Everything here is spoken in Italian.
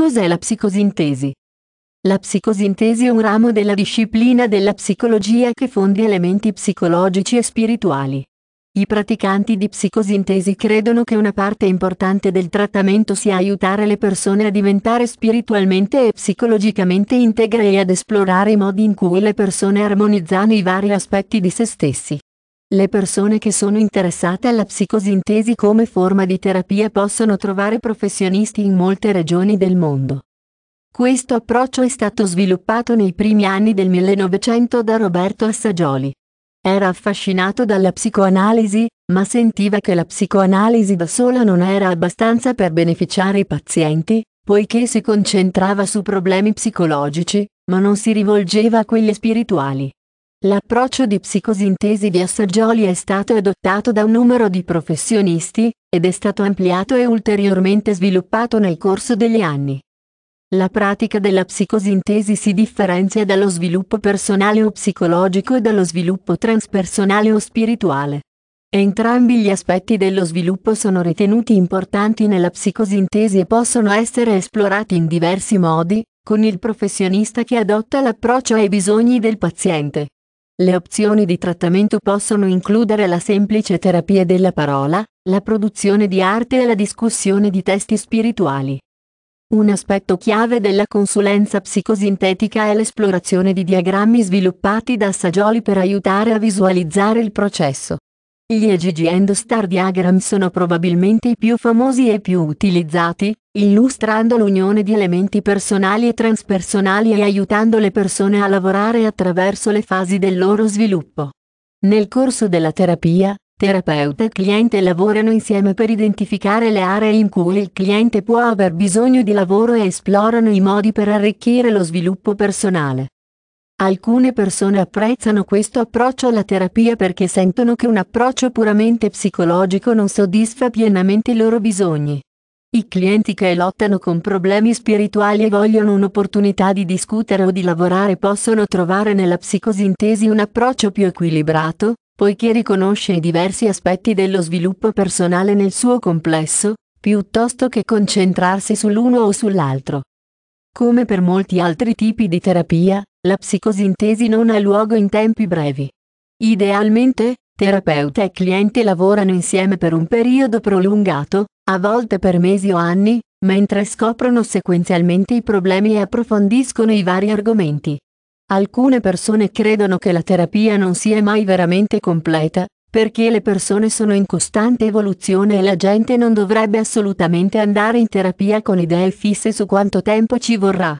Cos'è la psicosintesi? La psicosintesi è un ramo della disciplina della psicologia che fondi elementi psicologici e spirituali. I praticanti di psicosintesi credono che una parte importante del trattamento sia aiutare le persone a diventare spiritualmente e psicologicamente integre e ad esplorare i modi in cui le persone armonizzano i vari aspetti di se stessi. Le persone che sono interessate alla psicosintesi come forma di terapia possono trovare professionisti in molte regioni del mondo. Questo approccio è stato sviluppato nei primi anni del 1900 da Roberto Assagioli. Era affascinato dalla psicoanalisi, ma sentiva che la psicoanalisi da sola non era abbastanza per beneficiare i pazienti, poiché si concentrava su problemi psicologici, ma non si rivolgeva a quelli spirituali. L'approccio di psicosintesi via Saggioli è stato adottato da un numero di professionisti, ed è stato ampliato e ulteriormente sviluppato nel corso degli anni. La pratica della psicosintesi si differenzia dallo sviluppo personale o psicologico e dallo sviluppo transpersonale o spirituale. Entrambi gli aspetti dello sviluppo sono ritenuti importanti nella psicosintesi e possono essere esplorati in diversi modi, con il professionista che adotta l'approccio ai bisogni del paziente. Le opzioni di trattamento possono includere la semplice terapia della parola, la produzione di arte e la discussione di testi spirituali. Un aspetto chiave della consulenza psicosintetica è l'esplorazione di diagrammi sviluppati da Sagioli per aiutare a visualizzare il processo. Gli EGG and Diagram sono probabilmente i più famosi e più utilizzati, illustrando l'unione di elementi personali e transpersonali e aiutando le persone a lavorare attraverso le fasi del loro sviluppo. Nel corso della terapia, terapeuta e cliente lavorano insieme per identificare le aree in cui il cliente può aver bisogno di lavoro e esplorano i modi per arricchire lo sviluppo personale. Alcune persone apprezzano questo approccio alla terapia perché sentono che un approccio puramente psicologico non soddisfa pienamente i loro bisogni. I clienti che lottano con problemi spirituali e vogliono un'opportunità di discutere o di lavorare possono trovare nella psicosintesi un approccio più equilibrato, poiché riconosce i diversi aspetti dello sviluppo personale nel suo complesso, piuttosto che concentrarsi sull'uno o sull'altro. Come per molti altri tipi di terapia, la psicosintesi non ha luogo in tempi brevi. Idealmente, terapeuta e cliente lavorano insieme per un periodo prolungato, a volte per mesi o anni, mentre scoprono sequenzialmente i problemi e approfondiscono i vari argomenti. Alcune persone credono che la terapia non sia mai veramente completa, perché le persone sono in costante evoluzione e la gente non dovrebbe assolutamente andare in terapia con idee fisse su quanto tempo ci vorrà.